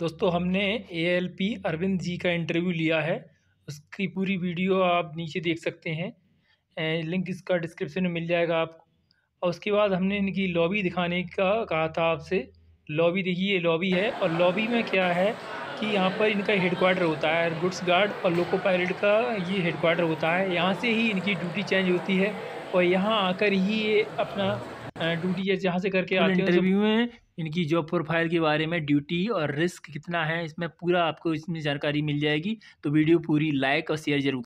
दोस्तों हमने एएलपी अरविंद जी का इंटरव्यू लिया है उसकी पूरी वीडियो आप नीचे देख सकते हैं लिंक इसका डिस्क्रिप्शन में मिल जाएगा आपको और उसके बाद हमने इनकी लॉबी दिखाने का कहा था आपसे लॉबी देखिए ये लॉबी है और लॉबी में क्या है कि यहाँ पर इनका हेडकोार्टर होता है गुड्स गार्ड और लोको पायलट का ये हेडकोार्टर होता है यहाँ से ही इनकी ड्यूटी चेंज होती है और यहाँ आकर ही ये अपना ड्यूटी जहाँ से करके आते इंटरव्यू में इनकी जॉब प्रोफाइल के बारे में ड्यूटी और रिस्क कितना है इसमें पूरा आपको इसमें जानकारी मिल जाएगी तो वीडियो पूरी लाइक और शेयर जरूर